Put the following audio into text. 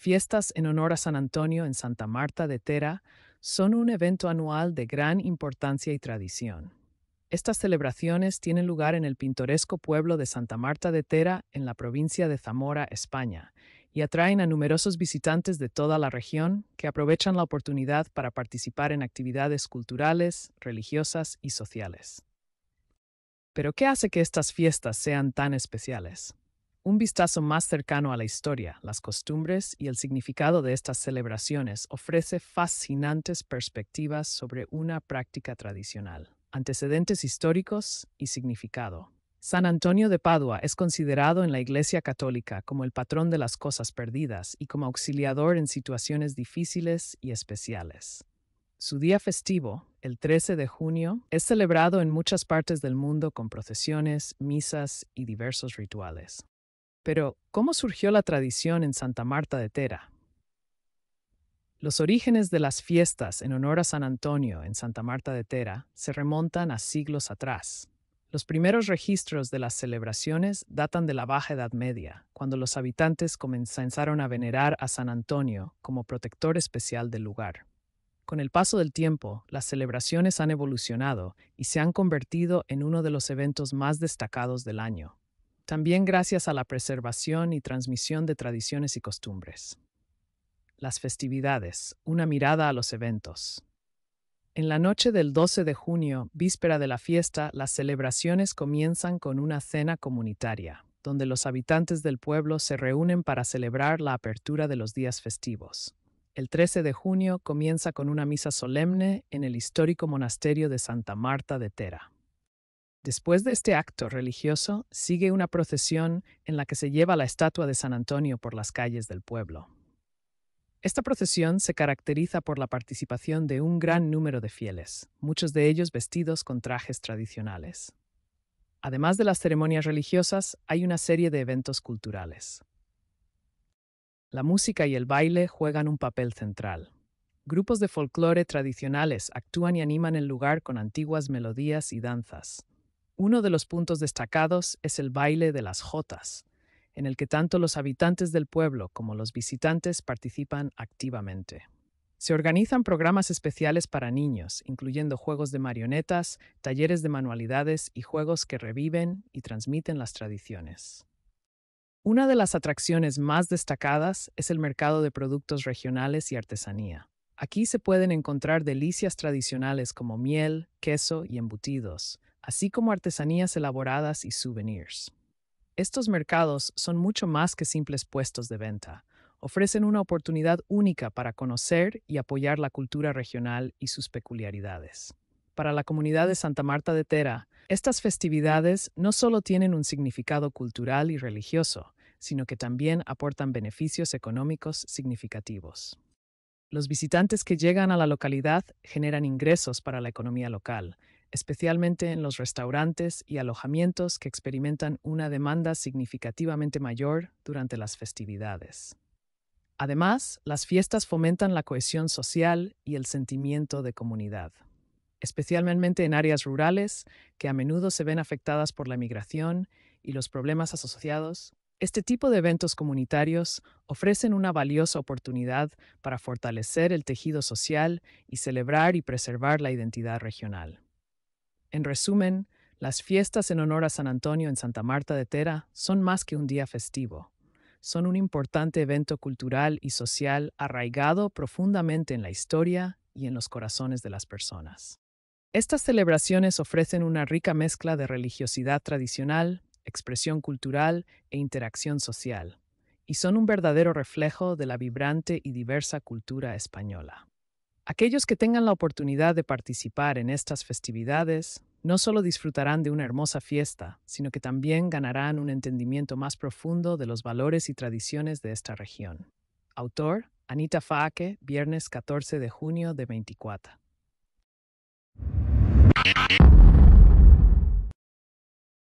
Fiestas en honor a San Antonio en Santa Marta de Tera son un evento anual de gran importancia y tradición. Estas celebraciones tienen lugar en el pintoresco pueblo de Santa Marta de Tera, en la provincia de Zamora, España, y atraen a numerosos visitantes de toda la región que aprovechan la oportunidad para participar en actividades culturales, religiosas y sociales. Pero ¿qué hace que estas fiestas sean tan especiales? Un vistazo más cercano a la historia, las costumbres y el significado de estas celebraciones ofrece fascinantes perspectivas sobre una práctica tradicional, antecedentes históricos y significado. San Antonio de Padua es considerado en la Iglesia Católica como el patrón de las cosas perdidas y como auxiliador en situaciones difíciles y especiales. Su día festivo, el 13 de junio, es celebrado en muchas partes del mundo con procesiones, misas y diversos rituales. Pero, ¿cómo surgió la tradición en Santa Marta de Tera? Los orígenes de las fiestas en honor a San Antonio en Santa Marta de Tera se remontan a siglos atrás. Los primeros registros de las celebraciones datan de la Baja Edad Media, cuando los habitantes comenzaron a venerar a San Antonio como protector especial del lugar. Con el paso del tiempo, las celebraciones han evolucionado y se han convertido en uno de los eventos más destacados del año, también gracias a la preservación y transmisión de tradiciones y costumbres. Las festividades, una mirada a los eventos. En la noche del 12 de junio, víspera de la fiesta, las celebraciones comienzan con una cena comunitaria, donde los habitantes del pueblo se reúnen para celebrar la apertura de los días festivos. El 13 de junio comienza con una misa solemne en el histórico monasterio de Santa Marta de Tera. Después de este acto religioso, sigue una procesión en la que se lleva la estatua de San Antonio por las calles del pueblo. Esta procesión se caracteriza por la participación de un gran número de fieles, muchos de ellos vestidos con trajes tradicionales. Además de las ceremonias religiosas, hay una serie de eventos culturales. La música y el baile juegan un papel central. Grupos de folclore tradicionales actúan y animan el lugar con antiguas melodías y danzas. Uno de los puntos destacados es el baile de las Jotas, en el que tanto los habitantes del pueblo como los visitantes participan activamente. Se organizan programas especiales para niños, incluyendo juegos de marionetas, talleres de manualidades y juegos que reviven y transmiten las tradiciones. Una de las atracciones más destacadas es el mercado de productos regionales y artesanía. Aquí se pueden encontrar delicias tradicionales como miel, queso y embutidos, así como artesanías elaboradas y souvenirs. Estos mercados son mucho más que simples puestos de venta. Ofrecen una oportunidad única para conocer y apoyar la cultura regional y sus peculiaridades. Para la comunidad de mm. Santa Marta de Tera, estas festividades no solo tienen un significado cultural y religioso, sino que también aportan beneficios económicos significativos. Los visitantes que llegan a la localidad generan ingresos para la economía local, especialmente en los restaurantes y alojamientos que experimentan una demanda significativamente mayor durante las festividades. Además, las fiestas fomentan la cohesión social y el sentimiento de comunidad, especialmente en áreas rurales que a menudo se ven afectadas por la migración y los problemas asociados. Este tipo de eventos comunitarios ofrecen una valiosa oportunidad para fortalecer el tejido social y celebrar y preservar la identidad regional. En resumen, las fiestas en honor a San Antonio en Santa Marta de Tera son más que un día festivo. Son un importante evento cultural y social arraigado profundamente en la historia y en los corazones de las personas. Estas celebraciones ofrecen una rica mezcla de religiosidad tradicional, expresión cultural e interacción social, y son un verdadero reflejo de la vibrante y diversa cultura española. Aquellos que tengan la oportunidad de participar en estas festividades no solo disfrutarán de una hermosa fiesta, sino que también ganarán un entendimiento más profundo de los valores y tradiciones de esta región. Autor, Anita Faake, viernes 14 de junio de 24.